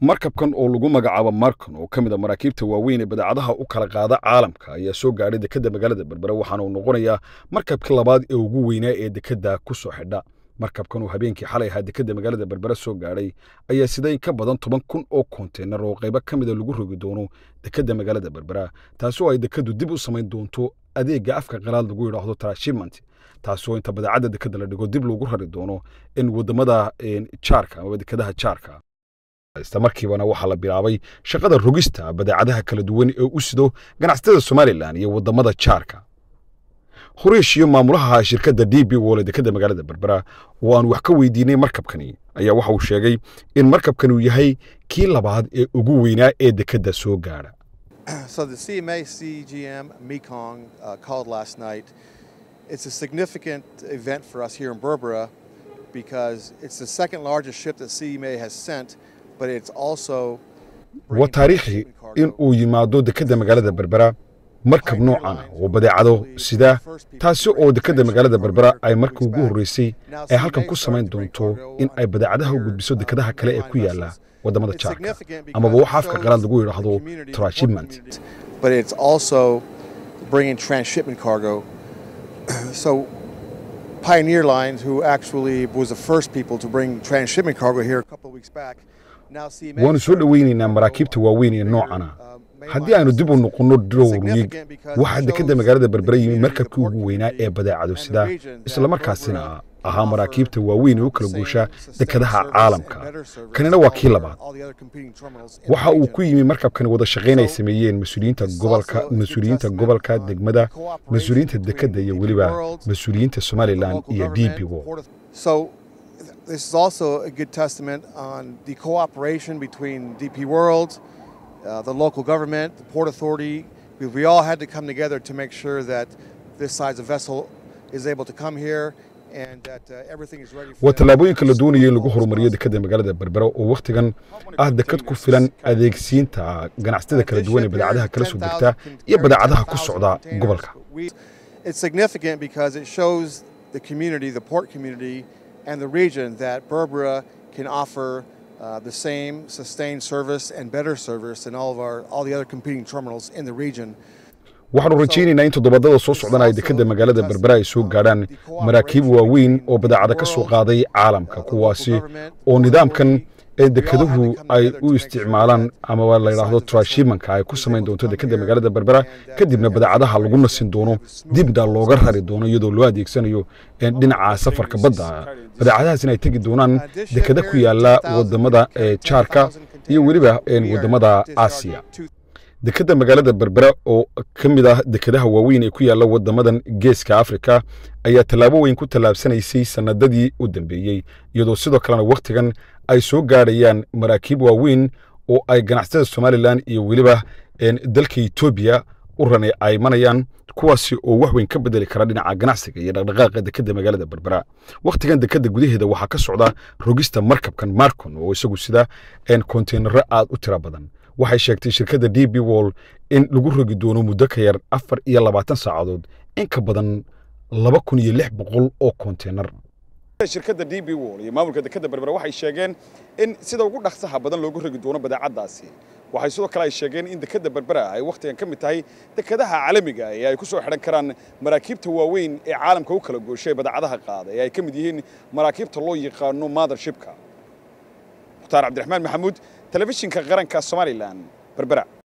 markabkan oo lagu magacaabo markan oo ka mid a ah maraakiibta waaweyn ee badeecadaha u kala qaada caalamka ayaa soo gaadhay dekedda magaalada berbere waxaana uu noqonayaa markabka labaad ee ugu weynaa ee dekedda ku soo xidha markabkan uu habeenkii xalay ahaa dekedda magaalada berbere soo gaadhay ayaa sidayn ka badan toban kun oo konteynar oo qaybo ka mida ah lagu rogi doono dekedda magaalada berbera taasoo ay dekaddu dib u samayn doonto adeegga afka qalaad lagu yidhaahdo trashipment taasoo inta badeecadda dekedda la dhigo dib loogu rari doono in waddamada jaarka ama dekadaha jaarka isla markiibana waxaa la bilaabay shaqada rogista badeecadaha kala duwan ee u sido ganacsatada somalilan iyo waddamada jaarka horiish maamulaha shirkadda d b wole dekadda magaalada berbera oo aan wax ka weydiinay markabkani ayaa waxa uu sheegay in markabkan uu yahay kii labaad ee ugu weynaa ee dekedda soo gaadha uh, It's waa taariikhi in uu yimaado dekedda magaalada berbera markab noocan oo badeecado sida taasi oo dekedda magaalada berbera ay marka ugu horraysay ay halkan ku samayn doonto in ay badeecadaha u gudbiso dekedaha kale ee ku yaalla wadamada jaarka amaba waxa afka qaraad lagu yidhaahdo transhipment waanu soo dhowaynaynaa maraakiibta waaweyn ee noocana haddii aynu dib u noqonno dhowruyig waxaa dekedda magaalada berbere yimid markabkii ugu weynaa ee badeecado sida islamarkaasina ahaa maraakiibta waaweyn ee u kala guusha dekadaha caalamka kanina waa kii labaad waxa uu ku yimi markabkani wada shaqayn ay sameeyeen mas-uuliyiinta gobolka um, degmada mas-uuliyiinta dekedda iyo weliba mas-uuliyiinta somalilan iyo d b this is also a good testament on the cooperation between DP World, uh, the local government, the Port Authority. We, we all had to come together to make sure that this size of vessel is able to come here waa tallaabooyinka la doonayay in lagu horumariyo dekada magaalada berbero oo wakhtigan ah dekad ku filan adeegsiinta ganacsatada kala duwan ee badeecadaha kala soo degta iyo badeecadaha ku socda gobolka and the region that Berbera can offer uh, the same sustained service and better service than all of our all the other competing terminals in the region. waxaanu rajaynaynaa in toddobadada soo socdana ay dekedda magaalada berbera ay soo gaadhaan maraakiib waaweyn oo badacada ka soo qaaday caalamka kuwaasi oo nidaamkan ee dekeduhu ay u isticmaalaan amaba layidhaahdo trashimanka ay ku samayn doonto dekedda magaalada berbera kadibna badaacadaha lagu nasin doono dibna looga rari doono iyadoo loo adeegsanayo dhinaca safarka badda badaacadahaas ay tegi doonaan dekeda ku yaala wadamada jaarka iyo weliba wadamada aasiya dekedda magaalada berbera oo ka mid ah dekedaha waaweyn ee ku yaalla waddamadan geeska africa ayaa tallaabo weyn ku tallaabsanaysay sannadadii u dambeeyey iyadoo sidoo kalena wakhtigan ay soo gaadhayaan maraakiib waaweyn oo ay ganacsiyada somalilan iyo weliba dalka etoobiya u ranay aymanayaan kuwaasi oo wax weyn ka bedeli kara dhinaca ganacsiga iyo dhaqdhaqaaqa dekedda magaalada berbera wakhtigan dekedda gudaheeda waxaa ka socda rogista markabkan marcon oo isagu sida konteenaro aad u tiro badan waxay sheegtay shirkadda d b wall in lagu rogi doono muddo ka yar afar iyo labaatan saacadood in ka badan laba kun iyo lix boqol oo konteenar shirkadda d b wall iyo maamulka dekadda berbere waxay sheegeen in sida ugu dhaqsaha badan loogu rogi doono badeecadaasi waxay sidoo kale ay sheegeen in dekadda berbera ay wakhtigan ka mid tahay dekadaha caalamiga ee ay ku soo xidhan karaan maraakiibta waaweyn ee caalamka u kala gooshay ee badeecadaha qaada ee ay ka mid yihiin maraakiibta loo yaqaano mothershipka mukhtaar cabdiraxmaan maxamuud تلفزيونك غرنك سومالي لان بربرة